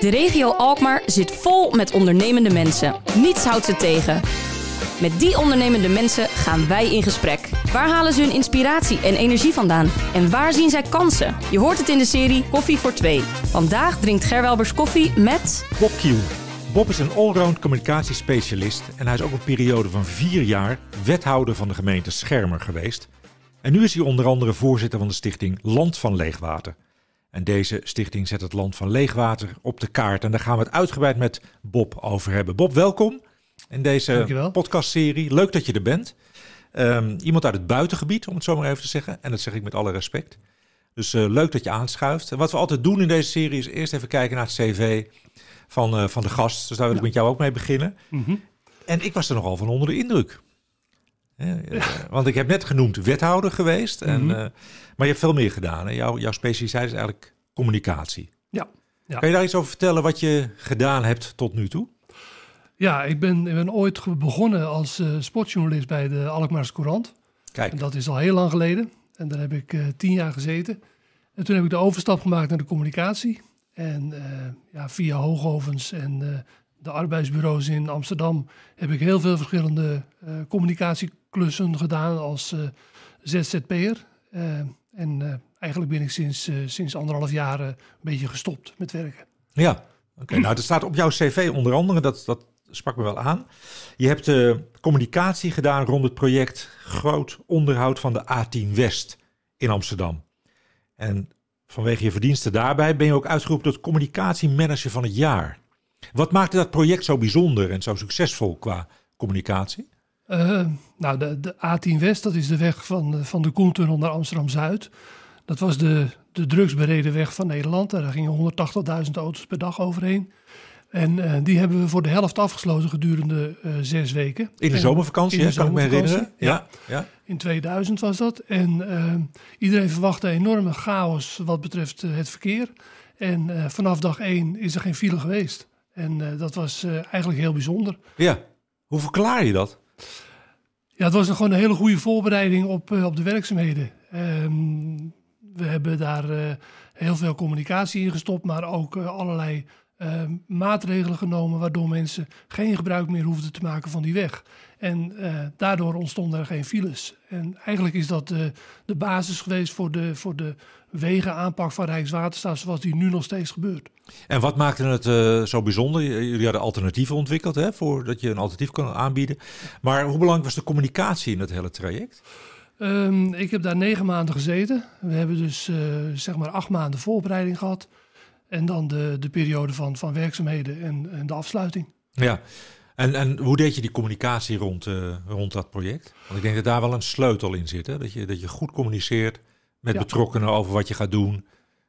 De regio Alkmaar zit vol met ondernemende mensen. Niets houdt ze tegen. Met die ondernemende mensen gaan wij in gesprek. Waar halen ze hun inspiratie en energie vandaan? En waar zien zij kansen? Je hoort het in de serie Koffie voor Twee. Vandaag drinkt Gerwelbers koffie met... Bob Kiel. Bob is een allround communicatiespecialist en hij is ook een periode van vier jaar wethouder van de gemeente Schermer geweest. En nu is hij onder andere voorzitter van de stichting Land van Leegwater... En deze stichting zet het land van leegwater op de kaart. En daar gaan we het uitgebreid met Bob over hebben. Bob, welkom in deze podcastserie. Leuk dat je er bent. Ehm, iemand uit het buitengebied, om het zo maar even te zeggen. En dat zeg ik met alle respect. Dus eh, leuk dat je aanschuift. En wat we altijd doen in deze serie is eerst even kijken naar het cv van, eh, van de gast. Dus daar wil ik met jou ook mee beginnen. Mhm. En ik was er nogal van onder de indruk. Eh, want ik heb net genoemd wethouder geweest. En, mhm. eh, maar je hebt veel meer gedaan. Hè? Jouw, jouw specialiteit is eigenlijk communicatie. Ja, ja. je daar iets over vertellen wat je gedaan hebt tot nu toe? Ja, ik ben, ik ben ooit begonnen als eh, sportjournalist bij de Alkmaars Courant. Kijk. En dat is al heel lang geleden. En daar heb ik tien jaar gezeten. En toen heb ik de overstap gemaakt naar de communicatie. En ja, via Hoogovens en de arbeidsbureaus in Amsterdam heb ik heel veel verschillende communicatie klussen gedaan als eh, ZZP'er. Eh, en eh, eigenlijk ben ik sinds, sinds anderhalf jaar een beetje gestopt met werken. Ja, oké. nou, dat staat op jouw cv onder andere. Dat, dat sprak me wel aan. Je hebt communicatie gedaan rond het project Groot Onderhoud van de A10 West in Amsterdam. En vanwege je verdiensten daarbij ben je ook uitgeroepen tot communicatiemanager van het jaar. Wat maakte dat project zo bijzonder en zo succesvol qua communicatie? Eh, nou, de, de, A10 West, dat is de weg van, de, eh, van de Koentunnel naar Amsterdam-Zuid. Dat was de, de drugsbereden weg van Nederland. Daar gingen 180.000 auto's per dag overheen. En eh, die hebben we voor de helft afgesloten gedurende zes weken. In de zomervakantie, in kan ik me herinneren. Ja, ja, In 2000 was dat. En iedereen verwachtte enorme chaos wat betreft het verkeer. En vanaf dag één is er geen file geweest. En dat was eigenlijk heel bijzonder. Ja, hoe verklaar je dat? Ja, het was gewoon een hele goede voorbereiding op, eh, op de werkzaamheden. Ehm, we hebben daar eh, heel veel communicatie in gestopt, maar ook eh, allerlei Ehm, maatregelen genomen waardoor mensen geen gebruik meer hoefden te maken van die weg. En eh, daardoor ontstonden er geen files. En eigenlijk is dat de, eh, de basis geweest voor de, voor de wegenaanpak van Rijkswaterstaat zoals die nu nog steeds gebeurt. En wat maakte het eh, zo bijzonder? Jullie hadden alternatieven ontwikkeld, hè, voordat je een alternatief kon aanbieden. Maar hoe belangrijk was de communicatie in het hele traject? Ehm, ik heb daar negen maanden gezeten. We hebben dus zeg maar acht maanden voorbereiding gehad. En dan de, de periode van, van werkzaamheden en, en de afsluiting. Ja, en, en hoe deed je die communicatie rond, eh, rond dat project? Want ik denk dat daar wel een sleutel in zit. Hè? Dat, je, dat je goed communiceert met betrokkenen over wat je gaat doen,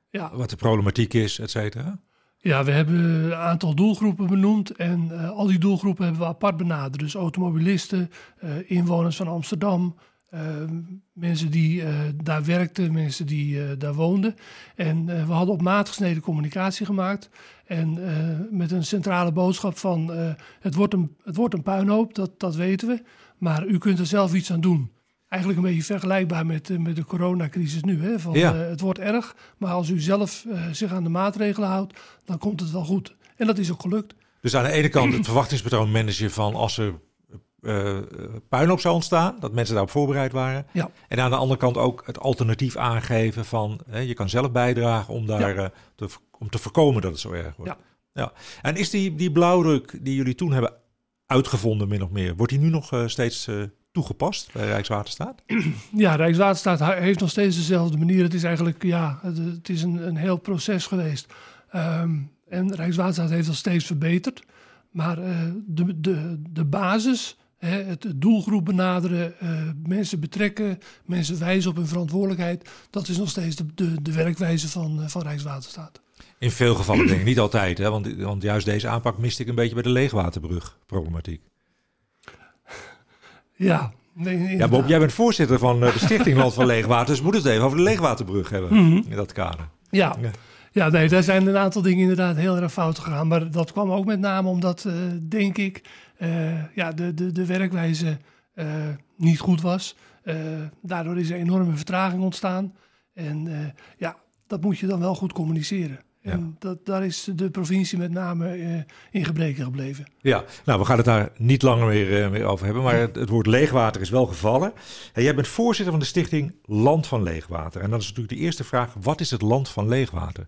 ja. wat de problematiek is, et cetera. Ja, we hebben een aantal doelgroepen benoemd en eh, al die doelgroepen hebben we apart benaderd. Dus automobilisten, eh, inwoners van Amsterdam, Ehm, mensen die eh, daar werkten, mensen die eh, daar woonden. En eh, we hadden op maat gesneden communicatie gemaakt. En met een centrale boodschap van het, wordt een, het wordt een puinhoop, dat, dat weten we. Maar u kunt er zelf iets aan doen eigenlijk een beetje vergelijkbaar met, met de coronacrisis nu. Hè? Van, het wordt erg, maar als u zelf zich aan de maatregelen houdt, dan komt het wel goed. En dat is ook gelukt. Dus aan de ene kant het verwachtingspatroon managen van als er uh, eh, eh, puin op zou ontstaan, dat mensen daarop voorbereid waren. Ja. En aan de andere kant ook het alternatief aangeven van hè, je kan zelf bijdragen om, daar, ja. Eh, te, om te voorkomen dat het zo erg wordt. Ja. ja. En is die, die blauwdruk die jullie toen hebben uitgevonden, min of meer, wordt die nu nog steeds toegepast bij Rijkswaterstaat? Ja, Rijkswaterstaat heeft nog steeds dezelfde manier. Het is eigenlijk ja, het, is een, een heel proces geweest. Ehm, en Rijkswaterstaat heeft dat steeds verbeterd. Maar de, de, de basis het doelgroep benaderen, eh, mensen betrekken, mensen wijzen op hun verantwoordelijkheid. Dat is nog steeds de, de, de werkwijze van, eh, van Rijkswaterstaat. In veel gevallen denk ik niet altijd, hè? Want, want juist deze aanpak miste ik een beetje bij de leegwaterbrug-problematiek. Ja, nee, ja, Bob, jij bent voorzitter van eh, de Stichting Land van Leegwater. Dus moet het even over de Leegwaterbrug hebben mhm. in dat kader. Ja. ja. ja, nee, daar zijn een aantal dingen inderdaad heel erg fout gegaan. Maar dat kwam ook met name omdat, denk ik, eh, ja, de, de, de werkwijze eh, niet goed was. Eh, daardoor is er enorme vertraging ontstaan. En ja, dat moet je dan wel goed communiceren. En dat, daar is de provincie met name uh, in gebreken gebleven. Ja, nou, we gaan het daar niet langer meer, meer over hebben. Maar het, woord leegwater is wel gevallen. jij bent voorzitter van de stichting Land van Leegwater. En dan is natuurlijk de eerste vraag: wat is het Land van Leegwater?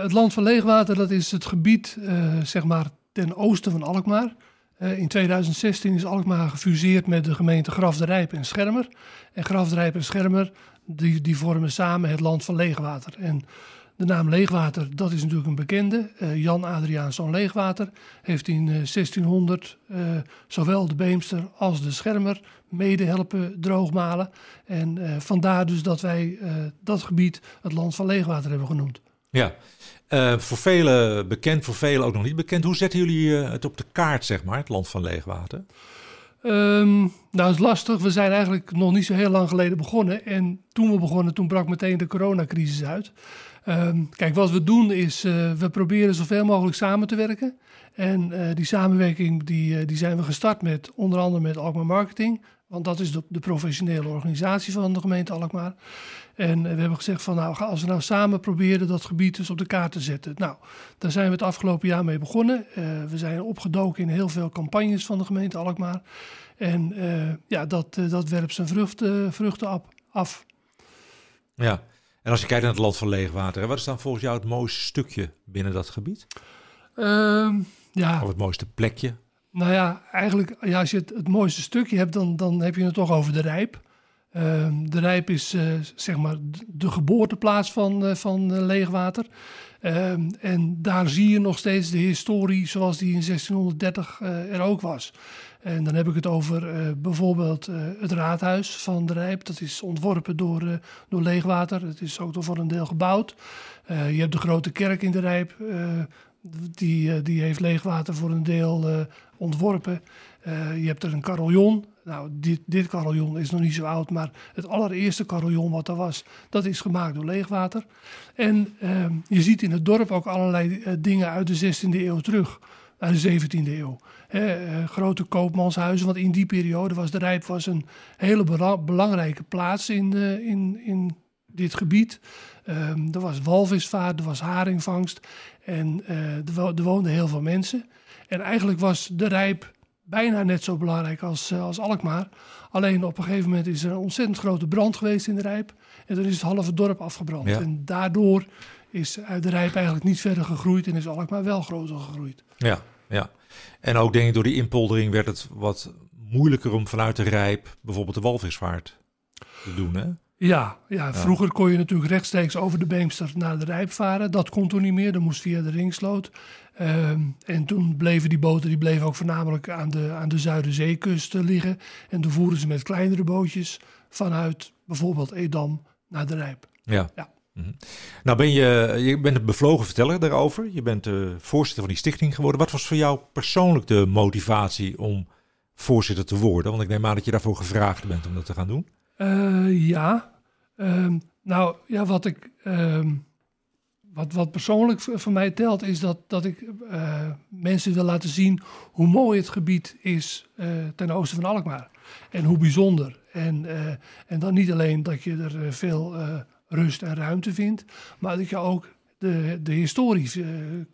het Land van Leegwater dat is het gebied, zeg maar, ten oosten van Alkmaar. Eh, in 2016 is Alkmaar gefuseerd met de gemeente Rijp en Schermer. En Rijp en Schermer die, die vormen samen het land van Leegwater. En de naam Leegwater, dat is natuurlijk een bekende. Eh, Jan Jan Adriaanszoon Leegwater heeft in 1600 eh, zowel de Beemster als de Schermer mede helpen droogmalen. En vandaar dus dat wij dat gebied het land van Leegwater hebben genoemd. Ja, eh, voor velen bekend, voor velen ook nog niet bekend. Hoe zetten jullie eh, het op de kaart, zeg maar, het land van leegwater? Um, nou, dat is lastig. We zijn eigenlijk nog niet zo heel lang geleden begonnen. En toen we begonnen, toen brak meteen de coronacrisis uit. Ehm, kijk, wat we doen is, eh, we proberen zoveel mogelijk samen te werken. En die samenwerking die, die zijn we gestart met onder andere met Alkmaar Marketing, want dat is de, de, professionele organisatie van de gemeente Alkmaar. En eh, we hebben gezegd van nou, als we nou samen proberen dat gebied dus op de kaart te zetten. Nou, daar zijn we het afgelopen jaar mee begonnen. Eh, we zijn opgedoken in heel veel campagnes van de gemeente Alkmaar. En eh, ja, dat, dat werpt zijn vruchten, vruchten af. Ja, en als je kijkt naar het land van leegwater, wat is dan volgens jou het mooiste stukje binnen dat gebied? Ehm, ja. Of het mooiste plekje? Nou ja, eigenlijk ja, als je het, het mooiste stukje hebt, dan, dan heb je het toch over de Rijp. Ehm, de Rijp is eh, zeg maar de geboorteplaats van, eh, van eh, Leegwater. Ehm, en daar zie je nog steeds de historie zoals die in 1630 er ook was. En dan heb ik het over bijvoorbeeld het raadhuis van de Rijp. Dat is ontworpen door, door Leegwater. Het is ook voor een deel gebouwd. je hebt de grote kerk in de Rijp die, eh, die heeft Leegwater voor een deel eh, ontworpen. Eh, je hebt er een carillon. Nou, dit, dit carillon is nog niet zo oud, maar het allereerste carillon wat er was, dat is gemaakt door Leegwater. En ehm, je ziet in het dorp ook allerlei dingen uit de 16e eeuw terug, uit de 17e eeuw. grote koopmanshuizen, want in die periode was de Rijp was een hele belangrijke plaats in, in, in dit gebied. Um, er was walvisvaart, er was haringvangst en uh, er, woonden heel veel mensen. En eigenlijk was de Rijp bijna net zo belangrijk als, eh, als Alkmaar. Alleen op een gegeven moment is er een ontzettend grote brand geweest in de Rijp. En dan is het halve dorp afgebrand. En daardoor is uit de Rijp eigenlijk niet verder gegroeid en is Alkmaar wel groter gegroeid. Ja, ja. En ook denk ik door die inpoldering werd het wat moeilijker om vanuit de Rijp bijvoorbeeld de walvisvaart te doen, hè? Ja, ja, vroeger kon je natuurlijk rechtstreeks over de Beemster naar de Rijp varen. Dat kon toen niet meer, dat moest via de Ringsloot. Ehm, en toen bleven die boten die bleven ook voornamelijk aan de, aan de Zuiderzeekust eh, liggen. En toen voeren ze met kleinere bootjes vanuit bijvoorbeeld Edam naar de Rijp. Ja. ja. Mhm. Nou ben je, je bent een bevlogen verteller daarover. Je bent de eh, voorzitter van die stichting geworden. Wat was voor jou persoonlijk de motivatie om voorzitter te worden? Want ik neem aan dat je daarvoor gevraagd bent om dat te gaan doen. Eh, ja. Ehm, nou, ja, wat ik. Ehm, wat, wat persoonlijk voor, mij telt, is dat, dat ik eh, mensen wil laten zien hoe mooi het gebied is eh, ten oosten van Alkmaar. En hoe bijzonder. En, en dan niet alleen dat je er veel rust en ruimte vindt, maar dat je ook de, de historie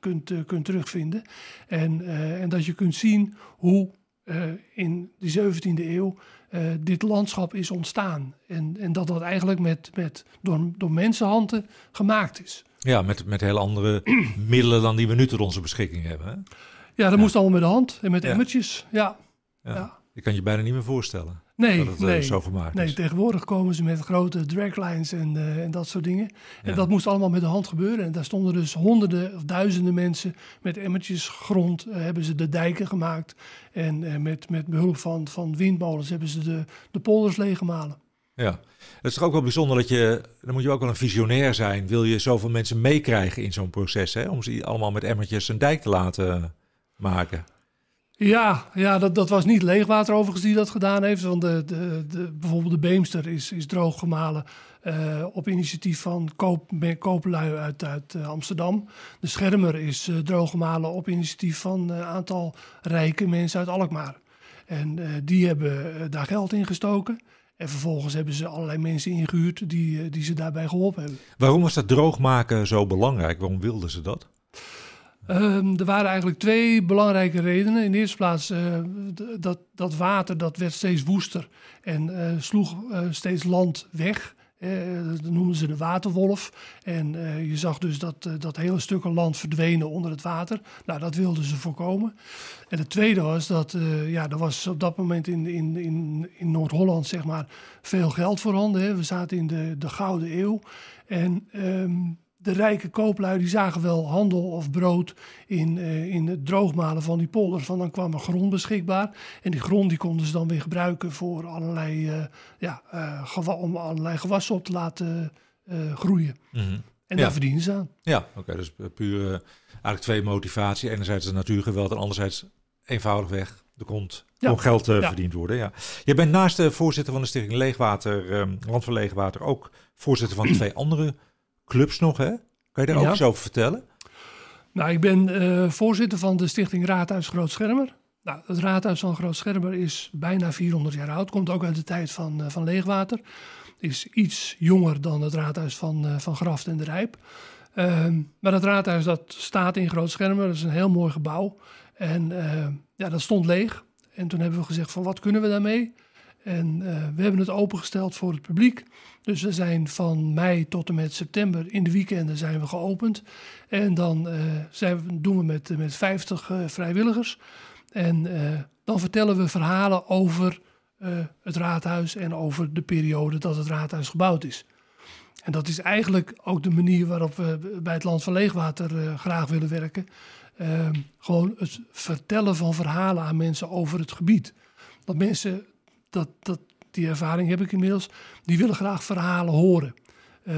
kunt, kunt terugvinden. En, en dat je kunt zien hoe eh, in de 17e eeuw uh, dit landschap is ontstaan. En, en dat dat eigenlijk met, met, door, door mensenhanden gemaakt is. Ja, met, met heel andere middelen dan die we nu tot onze beschikking hebben. Hè? Ja, dat moest allemaal met de hand en met emmertjes. ja. ja. Je kan je bijna niet meer voorstellen nee, eh, nee, zo gemaakt nee, tegenwoordig komen ze met grote draglines en, eh, en dat soort dingen. En dat moest allemaal met de hand gebeuren. En daar stonden dus honderden of duizenden mensen met emmertjes grond. Eh, hebben ze de dijken gemaakt. En met, met behulp van, van windmolens hebben ze de, de polders leeggemalen. Ja, het is toch ook wel bijzonder dat je, dan moet je ook wel een visionair zijn. Wil je zoveel mensen meekrijgen in zo'n proces, hè? om ze allemaal met emmertjes een dijk te laten maken? Ja, ja dat, dat was niet Leegwater overigens die dat gedaan heeft. Want de, de, de bijvoorbeeld de Beemster is, is drooggemalen eh, op initiatief van koop, kooplui uit, uit eh, Amsterdam. De Schermer is uh, op initiatief van een aantal rijke mensen uit Alkmaar. En die hebben daar geld in gestoken. En vervolgens hebben ze allerlei mensen ingehuurd die, die ze daarbij geholpen hebben. Waarom was dat droogmaken zo belangrijk? Waarom wilden ze dat? Ehm, er waren eigenlijk twee belangrijke redenen. In de eerste plaats, eh, dat, dat water dat werd steeds woester en eh, sloeg eh, steeds land weg. dat noemden ze de waterwolf. En je zag dus dat, dat hele stukken land verdwenen onder het water. Nou, dat wilden ze voorkomen. En het tweede was dat ja, er was op dat moment in, in, in, in Noord-Holland zeg maar, veel geld voorhanden. We zaten in de, de Gouden Eeuw. En ehm, de rijke kooplui die zagen wel handel of brood in, eh, in het droogmalen van die polders. van dan kwam er grond beschikbaar. En die grond die konden ze dan weer gebruiken voor allerlei, eh, ja, uh, om allerlei gewassen op te laten groeien. Mhm. En daar verdienen ze aan. Ja, oké. dus puur eigenlijk twee motivatie. Enerzijds de natuurgeweld en anderzijds eenvoudigweg de grond om geld te verdiend worden. Ja. Je bent naast de voorzitter van de stichting Leegwater, ehm, Land van Leegwater, ook voorzitter van twee andere clubs nog, hè? Kan je daar ook eens over vertellen? Nou, ik ben eh, voorzitter van de Stichting Raadhuis Grootschermer. Nou, het raadhuis van Grootschermer is bijna 400 jaar oud. Komt ook uit de tijd van, eh, van Leegwater. Is iets jonger dan het raadhuis van, uh, van Graft en de Rijp. Ehm, maar het raadhuis dat staat in Grootschermer, Dat is een heel mooi gebouw. En ja, dat stond leeg. En toen hebben we gezegd van wat kunnen we daarmee? En eh, we hebben het opengesteld voor het publiek. Dus we zijn van mei tot en met september in de weekenden zijn we geopend. En dan eh, zijn we, doen we met, met 50 eh, vrijwilligers. En dan vertellen we verhalen over het raadhuis en over de periode dat het raadhuis gebouwd is. En dat is eigenlijk ook de manier waarop we bij het Land van Leegwater graag willen werken. Ehm, gewoon het vertellen van verhalen aan mensen over het gebied. Dat mensen dat, dat, die ervaring heb ik inmiddels. Die willen graag verhalen horen. Eh,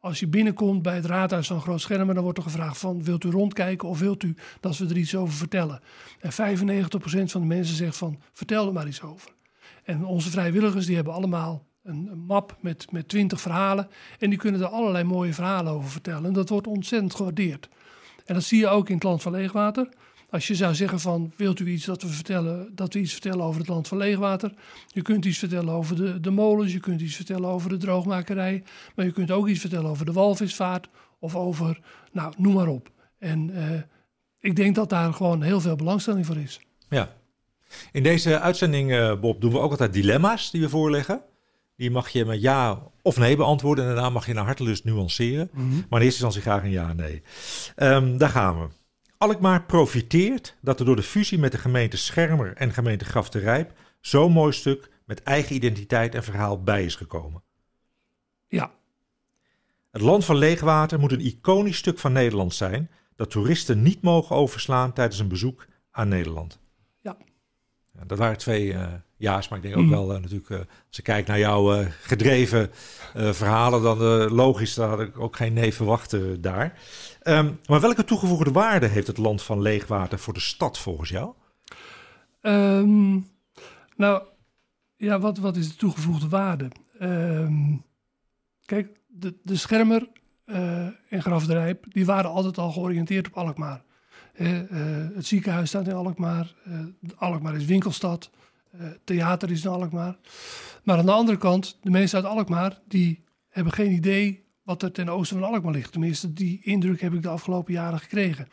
als je binnenkomt bij het raadhuis van Groot Schermen, dan wordt er gevraagd van wilt u rondkijken of wilt u dat we er iets over vertellen. En 95% van de mensen zegt van vertel er maar iets over. En onze vrijwilligers die hebben allemaal een, map met, met 20 verhalen en die kunnen er allerlei mooie verhalen over vertellen. En dat wordt ontzettend gewaardeerd. En dat zie je ook in het Land van Leegwater. Als je zou zeggen van, wilt u iets dat we vertellen, dat we iets vertellen over het land van leegwater? Je kunt iets vertellen over de, de molens, je kunt iets vertellen over de droogmakerij, maar je kunt ook iets vertellen over de walvisvaart of over, nou, noem maar op. En eh, ik denk dat daar gewoon heel veel belangstelling voor is. Ja. In deze uitzending, eh, Bob, doen we ook altijd dilemma's die we voorleggen. Die mag je met ja of nee beantwoorden en daarna mag je naar hartelust nuanceren. Maar mhm. eerst Maar in eerste instantie graag een ja of nee. Ehm, daar gaan we. Alkmaar profiteert dat er door de fusie met de gemeente Schermer en gemeente Graf de Rijp zo'n mooi stuk met eigen identiteit en verhaal bij is gekomen. Ja. Het Land van Leegwater moet een iconisch stuk van Nederland zijn dat toeristen niet mogen overslaan tijdens een bezoek aan Nederland. Ja. Dat waren twee uh, ja's, maar ik denk ook mhm. wel eh, natuurlijk, uh, als ik kijk naar jouw gedreven verhalen, dan logisch, daar had ik ook geen nee verwachten daar. Ehm, maar welke toegevoegde waarde heeft het land van Leegwater voor de stad volgens jou? Ehm, nou, ja, wat, wat is de toegevoegde waarde? Ehm, kijk, de, de schermer uh, en Grafdrijp die waren altijd al georiënteerd op Alkmaar. Eh, het ziekenhuis staat in Alkmaar, eh, Alkmaar is winkelstad, theater is in Alkmaar. Maar aan de andere kant, de mensen uit Alkmaar, die hebben geen idee wat er ten oosten van Alkmaar ligt. Tenminste, die indruk heb ik de afgelopen jaren gekregen.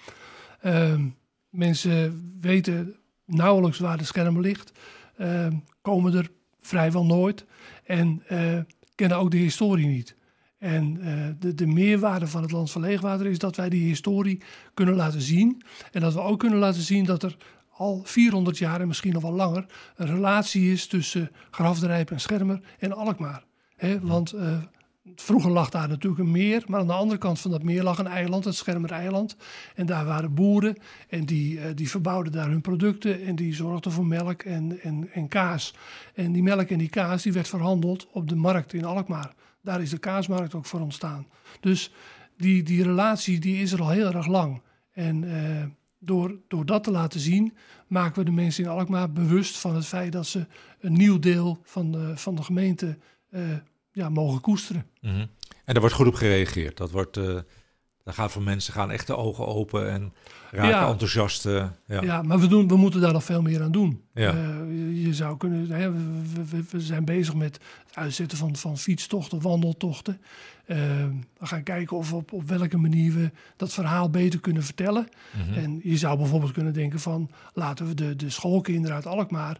Ehm, mensen weten nauwelijks waar de scherm ligt. Ehm, komen er vrijwel nooit. En eh, kennen ook de historie niet. En eh, de, de, meerwaarde van het Land van Leegwater is dat wij die historie kunnen laten zien. En dat we ook kunnen laten zien dat er al 400 jaar en misschien nog wel langer een relatie is tussen Grafdrijp en Schermer en Alkmaar. want eh, Vroeger lag daar natuurlijk een meer, maar aan de andere kant van dat meer lag een eiland, het Schermereiland. En daar waren boeren en die, eh, die verbouwden daar hun producten en die zorgden voor melk en, en, en kaas. En die melk en die kaas die werd verhandeld op de markt in Alkmaar. Daar is de kaasmarkt ook voor ontstaan. Dus die, die relatie die is er al heel erg lang. En eh, door, door dat te laten zien, maken we de mensen in Alkmaar bewust van het feit dat ze een nieuw deel van de, van de gemeente uh, ja, mogen koesteren. Mhm. En daar wordt goed op gereageerd. Dat wordt, eh, dan gaan voor mensen gaan echt de ogen open en raken enthousiast. Eh, ja. ja, maar we, doen, we moeten daar nog veel meer aan doen. Eh, je zou kunnen, hè, we, we, zijn bezig met het uitzetten van, van fietstochten, wandeltochten. Eh, we gaan kijken of op, op welke manier we dat verhaal beter kunnen vertellen. Mhm. En je zou bijvoorbeeld kunnen denken van laten we de, de schoolkinderen uit Alkmaar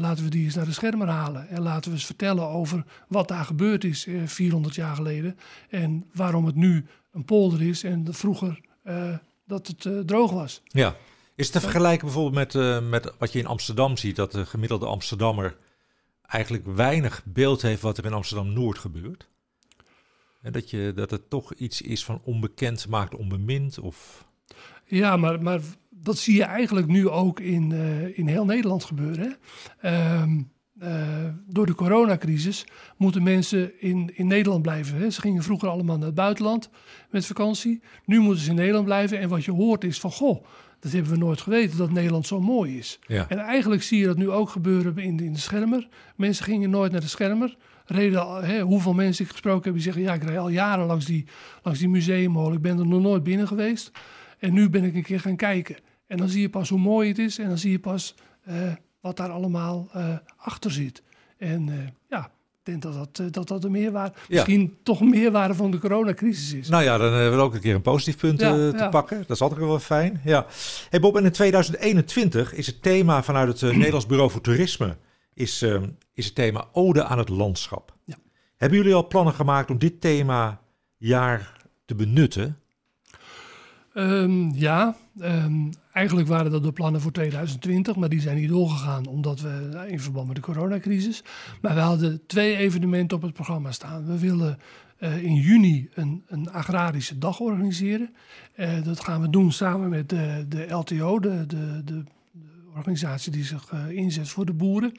laten we die eens naar de schermen halen. En laten we eens vertellen over wat daar gebeurd is uh, 400 jaar geleden. En waarom het nu een polder is en vroeger eh, dat het eh, droog was. Ja. Is het te vergelijken bijvoorbeeld met, eh, met wat je in Amsterdam ziet, dat de gemiddelde Amsterdammer eigenlijk weinig beeld heeft wat er in Amsterdam-Noord gebeurt? En dat, je, dat het toch iets is van onbekend maakt onbemind? Of... Ja, maar, maar dat zie je eigenlijk nu ook in, in heel Nederland gebeuren. Ehm, eh, door de coronacrisis moeten mensen in, in Nederland blijven. Hè. Ze gingen vroeger allemaal naar het buitenland met vakantie. Nu moeten ze in Nederland blijven. En wat je hoort is van, goh, dat hebben we nooit geweten, dat Nederland zo mooi is. En eigenlijk zie je dat nu ook gebeuren in de, in de Schermer. Mensen gingen nooit naar de Schermer. Reden, hè, hoeveel mensen ik gesproken heb die zeggen... ja, ik rij al jaren langs die, langs die Ik ben er nog nooit binnen geweest. En nu ben ik een keer gaan kijken. En dan zie je pas hoe mooi het is. En dan zie je pas eh, wat daar allemaal eh, achter zit. En eh, ja, ik denk dat dat, eh, dat, dat een meerwaarde, misschien toch een meerwaarde van de coronacrisis is. Nou ja, dan hebben we ook een keer een positief punt te pakken. Dat is altijd wel fijn. Ja. Hey Bob, en in 2021 is het thema vanuit het Nederlands Bureau voor Toerisme is, ehm, is het thema Ode aan het landschap. Hebben jullie al plannen gemaakt om dit thema jaar te benutten? Ehm, ja, ehm, eigenlijk waren dat de plannen voor 2020, maar die zijn niet doorgegaan omdat we in verband met de coronacrisis. Maar we hadden twee evenementen op het programma staan. We willen eh, in juni een, een, agrarische dag organiseren. Eh, dat gaan we doen samen met de, de LTO, de, de, de, organisatie die zich eh, inzet voor de boeren.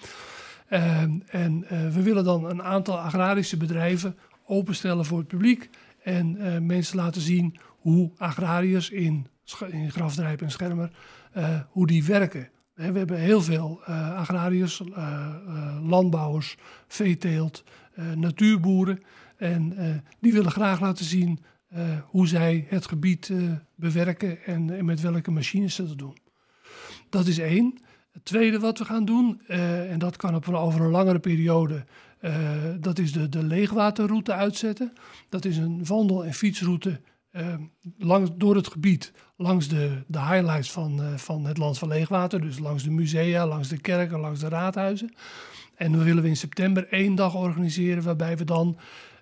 en we willen dan een aantal agrarische bedrijven openstellen voor het publiek. En mensen laten zien hoe agrariërs in in Grafdrijp en Schermer, eh, hoe die werken. we hebben heel veel eh, agrariërs, eh, landbouwers, veeteelt, natuurboeren. En die willen graag laten zien hoe zij het gebied bewerken en, met welke machines ze dat doen. Dat is één. Het tweede wat we gaan doen, en dat kan op, over een langere periode, dat is de, de leegwaterroute uitzetten. Dat is een wandel- en fietsroute Ehm, langs, door het gebied, langs de, de highlights van, eh, van het Land van Leegwater. Dus langs de musea, langs de kerken, langs de raadhuizen. En dan willen we in september één dag organiseren waarbij we dan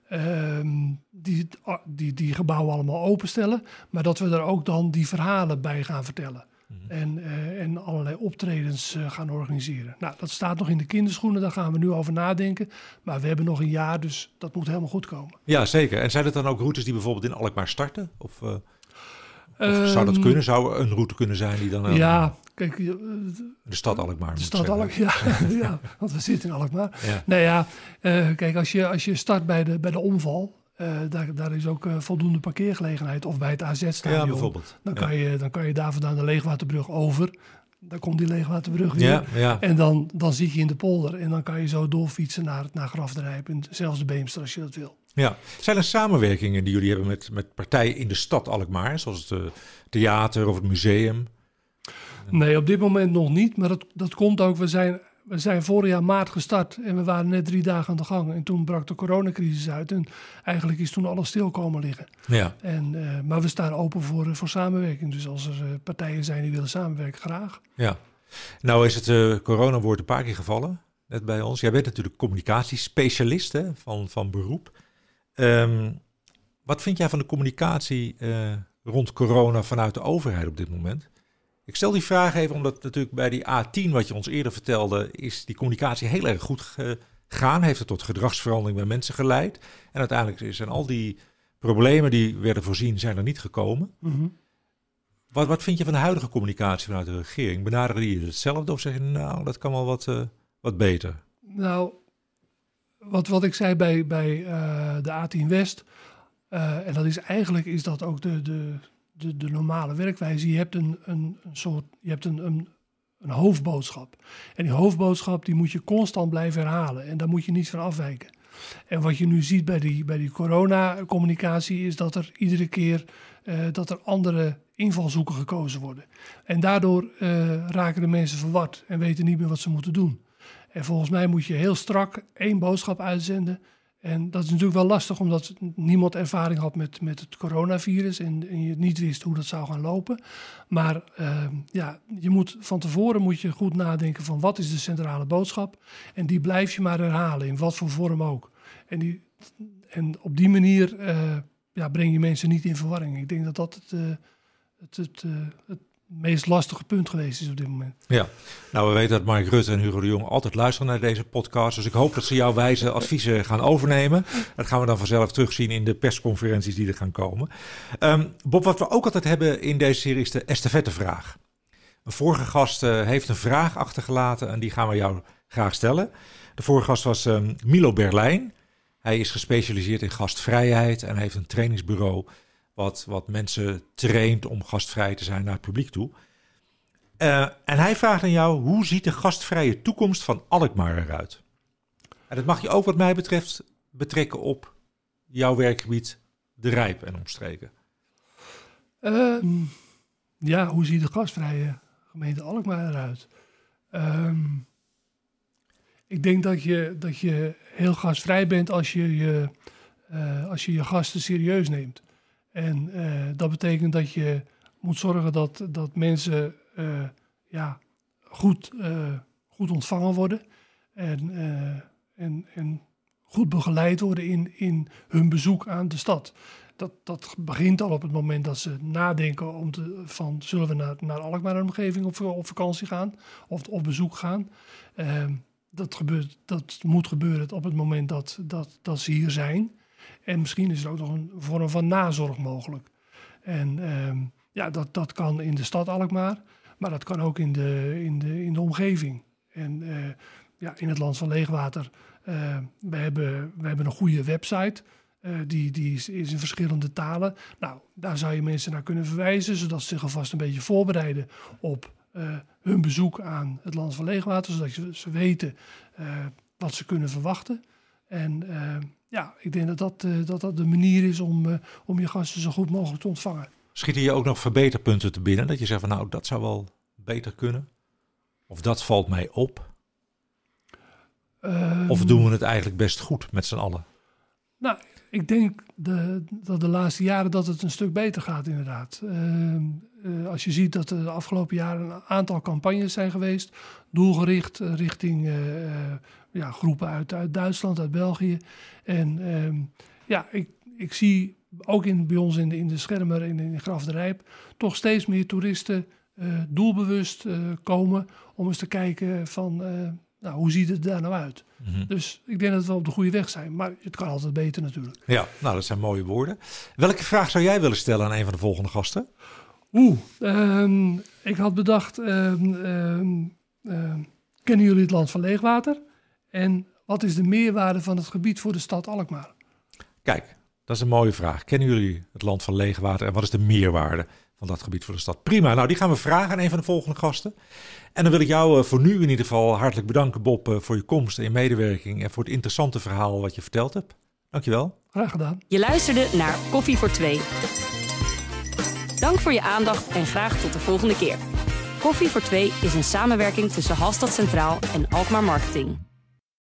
ehm, die, die, die gebouwen allemaal openstellen. Maar dat we er ook dan die verhalen bij gaan vertellen. Mhm. en, eh, en allerlei optredens eh, gaan organiseren. Nou, dat staat nog in de kinderschoenen, daar gaan we nu over nadenken. Maar we hebben nog een jaar, dus dat moet helemaal goed komen. Ja, zeker. En zijn het dan ook routes die bijvoorbeeld in Alkmaar starten? Of, eh, ehm, zou dat kunnen? Zou een route kunnen zijn die dan... ja, kijk... de stad Alkmaar. De stad Alkmaar, ja, ja, want we zitten in Alkmaar. Nou ja, kijk, als je, als je start bij de, bij de omval... Eh, daar, daar, is ook eh, voldoende parkeergelegenheid. Of bij het AZ-stadion. Ja, bijvoorbeeld. Dan, Kan je, dan kan je daar vandaan de Leegwaterbrug over. Dan komt die Leegwaterbrug weer. En dan, dan zit je in de polder. En dan kan je zo doorfietsen naar, naar Grafdrijp. En zelfs de Beemster als je dat wil. Ja. Zijn er samenwerkingen die jullie hebben met, met partijen in de stad Alkmaar? Zoals het eh, theater of het museum? Nee, op dit moment nog niet. Maar dat, dat komt ook. We zijn we zijn vorig jaar maart gestart en we waren net drie dagen aan de gang. En toen brak de coronacrisis uit en eigenlijk is toen alles stil komen liggen. Ja. En, eh, maar we staan open voor, eh, voor samenwerking. Dus als er eh, partijen zijn die willen samenwerken, graag. Ja. Nou is het corona woord een paar keer gevallen, net bij ons. Jij bent natuurlijk communicatiespecialist van, van beroep. Ehm, wat vind jij van de communicatie rond corona vanuit de overheid op dit moment? Ik stel die vraag even omdat natuurlijk bij die A10, wat je ons eerder vertelde, is die communicatie heel erg goed gegaan. Heeft het tot gedragsverandering bij mensen geleid. En uiteindelijk zijn al die problemen die werden voorzien, zijn er niet gekomen. Mhm. wat, wat vind je van de huidige communicatie vanuit de regering? Benaderen die hetzelfde of zeg nou, dat kan wel wat, eh, wat beter? Nou, wat, wat ik zei bij, bij eh, de A10 West, eh, en dat is eigenlijk is dat ook de, de, de, de normale werkwijze. Je hebt een, een, een soort, je hebt een, een, een, hoofdboodschap. En die hoofdboodschap die moet je constant blijven herhalen. En daar moet je niet van afwijken. En wat je nu ziet bij die, bij die coronacommunicatie is dat er iedere keer eh, dat er andere invalshoeken gekozen worden. En daardoor eh, raken de mensen verward en weten niet meer wat ze moeten doen. En volgens mij moet je heel strak één boodschap uitzenden en dat is natuurlijk wel lastig, omdat niemand ervaring had met, met het coronavirus en, je niet wist hoe dat zou gaan lopen. Maar ehm, ja, je moet, van tevoren moet je goed nadenken van wat is de centrale boodschap. En die blijf je maar herhalen, in wat voor vorm ook. En, die, en op die manier eh, ja, breng je mensen niet in verwarring. Ik denk dat dat het, eh, het, het, eh, het meest lastige punt geweest is op dit moment. Ja, nou we weten dat Mark Rutte en Hugo de Jong altijd luisteren naar deze podcast. Dus ik hoop dat ze jouw wijze adviezen gaan overnemen. Dat gaan we dan vanzelf terugzien in de persconferenties die er gaan komen. Ehm, Bob, wat we ook altijd hebben in deze serie is de estafettevraag. Een vorige gast eh, heeft een vraag achtergelaten en die gaan we jou graag stellen. De vorige gast was ehm, Milo Berlijn. Hij is gespecialiseerd in gastvrijheid en heeft een trainingsbureau wat, wat mensen traint om gastvrij te zijn naar het publiek toe. Eh, en hij vraagt aan jou, hoe ziet de gastvrije toekomst van Alkmaar eruit? En dat mag je ook wat mij betreft betrekken op jouw werkgebied De Rijp en omstreken. Ehm, ja, hoe ziet de gastvrije gemeente Alkmaar eruit? Ehm, ik denk dat je, dat je heel gastvrij bent als je je, eh, als je je gasten serieus neemt. En eh, dat betekent dat je moet zorgen dat, dat mensen eh, ja, goed, eh, goed ontvangen worden. En, en, en goed begeleid worden in, in hun bezoek aan de stad. Dat, dat begint al op het moment dat ze nadenken om te, van zullen we naar, naar Alkmaar een omgeving op, op vakantie gaan of op bezoek gaan. Ehm, dat, gebeurt, dat moet gebeuren op het moment dat, dat, dat ze hier zijn. En misschien is er ook nog een vorm van nazorg mogelijk. En ehm, ja, dat, dat kan in de stad Alkmaar, maar dat kan ook in de, in de, in de omgeving. En eh, ja, in het land van Leegwater, eh, we, hebben, we hebben een goede website. Eh, die, die is, in verschillende talen. Nou, daar zou je mensen naar kunnen verwijzen, zodat ze zich alvast een beetje voorbereiden op hun bezoek aan het Land van Leegwater, zodat ze, ze weten wat ze kunnen verwachten. En ja, ik denk dat dat, eh, dat, dat de manier is om, eh, om je gasten zo goed mogelijk te ontvangen. Schieten je ook nog verbeterpunten te binnen? Dat je zegt van nou, dat zou wel beter kunnen? Of dat valt mij op? of ehm, doen we het eigenlijk best goed met z'n allen? Nou, ik denk de, dat de laatste jaren dat het een stuk beter gaat, inderdaad. Ehm, eh, als je ziet dat er de afgelopen jaren een aantal campagnes zijn geweest, doelgericht eh, richting eh, ja, groepen uit, uit Duitsland, uit België. En ehm, ja, ik, ik zie ook in, bij ons in de, in de Schermer en in, in Graf de Rijp toch steeds meer toeristen doelbewust komen om eens te kijken van nou, hoe ziet het daar nou uit. Mhm. Dus ik denk dat we op de goede weg zijn. Maar het kan altijd beter natuurlijk. Ja, nou dat zijn mooie woorden. Welke vraag zou jij willen stellen aan een van de volgende gasten? Oeh, ehm, ik had bedacht, ehm, ehm, kennen jullie het land van leegwater? En wat is de meerwaarde van het gebied voor de stad Alkmaar? Kijk, dat is een mooie vraag. Kennen jullie het land van leegwater en wat is de meerwaarde? van dat gebied voor de stad. Prima, nou die gaan we vragen aan een van de volgende gasten. En dan wil ik jou eh, voor nu in ieder geval hartelijk bedanken, Bob, eh, voor je komst en medewerking en voor het interessante verhaal wat je verteld hebt. Dankjewel. Graag gedaan. Je luisterde naar Koffie voor Twee. Dank voor je aandacht en graag tot de volgende keer. Koffie voor Twee is een samenwerking tussen Halstad Centraal en Alkmaar Marketing.